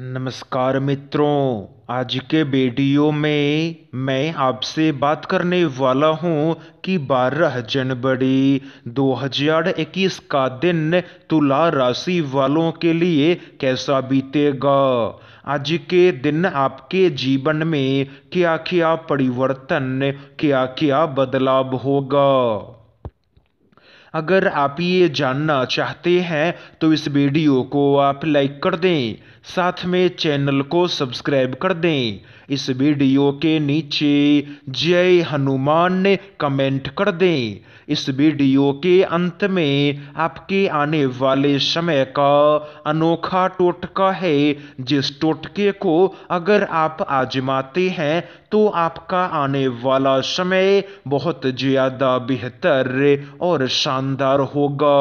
नमस्कार मित्रों आज के वीडियो में मैं आपसे बात करने वाला हूं कि 12 जनवरी 2021 का दिन तुला राशि वालों के लिए कैसा बीतेगा आज के दिन आपके जीवन में क्या क्या परिवर्तन क्या क्या बदलाव होगा अगर आप ये जानना चाहते हैं तो इस वीडियो को आप लाइक कर दें साथ में चैनल को सब्सक्राइब कर दें इस वीडियो के नीचे जय हनुमान कमेंट कर दें इस वीडियो के अंत में आपके आने वाले समय का अनोखा टोटका है जिस टोटके को अगर आप आजमाते हैं तो आपका आने वाला समय बहुत ज़्यादा बेहतर और शांत शानदार होगा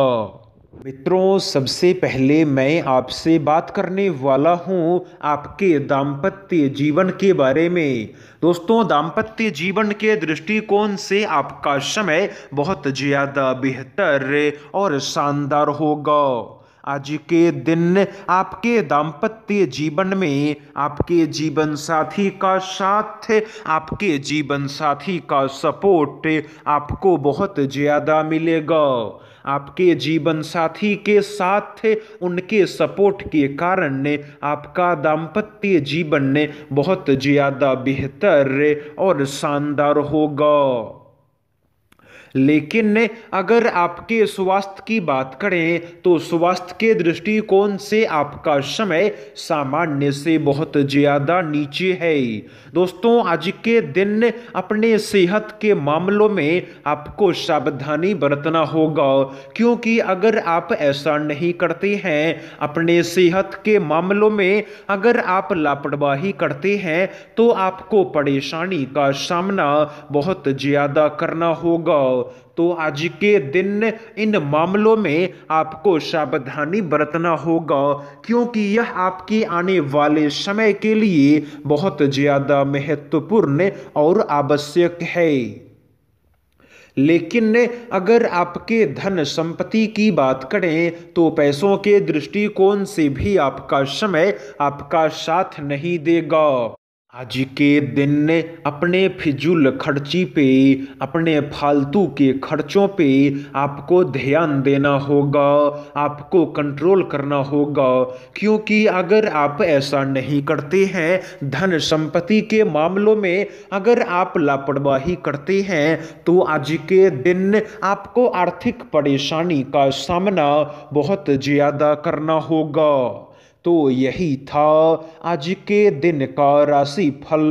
मित्रों सबसे पहले मैं आपसे बात करने वाला हूं आपके दाम्पत्य जीवन के बारे में दोस्तों दाम्पत्य जीवन के दृष्टिकोण से आपका समय बहुत ज़्यादा बेहतर और शानदार होगा आज के दिन आपके दाम्पत्य जीवन में आपके जीवन साथी का साथ आपके जीवन साथी का सपोर्ट आपको बहुत ज़्यादा मिलेगा आपके जीवन साथी के साथ उनके सपोर्ट के कारण आपका दाम्पत्य जीवन बहुत ज़्यादा बेहतर और शानदार होगा लेकिन अगर आपके स्वास्थ्य की बात करें तो स्वास्थ्य के दृष्टिकोण से आपका समय सामान्य से बहुत ज़्यादा नीचे है दोस्तों आज के दिन अपने सेहत के मामलों में आपको सावधानी बरतना होगा क्योंकि अगर आप ऐसा नहीं करते हैं अपने सेहत के मामलों में अगर आप लापरवाही करते हैं तो आपको परेशानी का सामना बहुत ज़्यादा करना होगा तो आज के दिन इन मामलों में आपको सावधानी बरतना होगा क्योंकि यह आपके आने वाले समय के लिए बहुत ज़्यादा महत्वपूर्ण और आवश्यक है लेकिन अगर आपके धन संपत्ति की बात करें तो पैसों के दृष्टिकोण से भी आपका समय आपका साथ नहीं देगा आज के दिन अपने फिजूल खर्ची पे अपने फालतू के खर्चों पे आपको ध्यान देना होगा आपको कंट्रोल करना होगा क्योंकि अगर आप ऐसा नहीं करते हैं धन संपत्ति के मामलों में अगर आप लापरवाही करते हैं तो आज के दिन आपको आर्थिक परेशानी का सामना बहुत ज़्यादा करना होगा तो यही था आज के दिन का राशि फल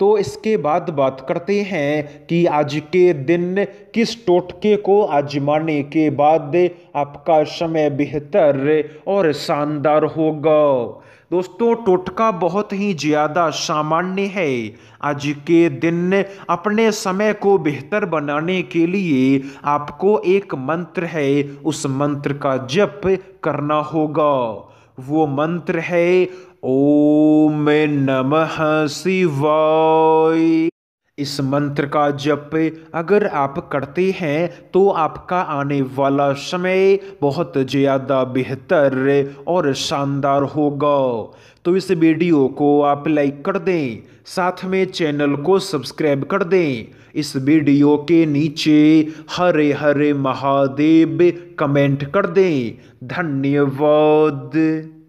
तो इसके बाद बात करते हैं कि आज के दिन किस टोटके को आजमाने के बाद आपका समय बेहतर और शानदार होगा दोस्तों टोटका बहुत ही ज़्यादा सामान्य है आज के दिन अपने समय को बेहतर बनाने के लिए आपको एक मंत्र है उस मंत्र का जप करना होगा वो मंत्र है ओ में नमः शिवाय इस मंत्र का जप अगर आप करते हैं तो आपका आने वाला समय बहुत ज़्यादा बेहतर और शानदार होगा तो इस वीडियो को आप लाइक कर दें साथ में चैनल को सब्सक्राइब कर दें इस वीडियो के नीचे हरे हरे महादेव कमेंट कर दें धन्यवाद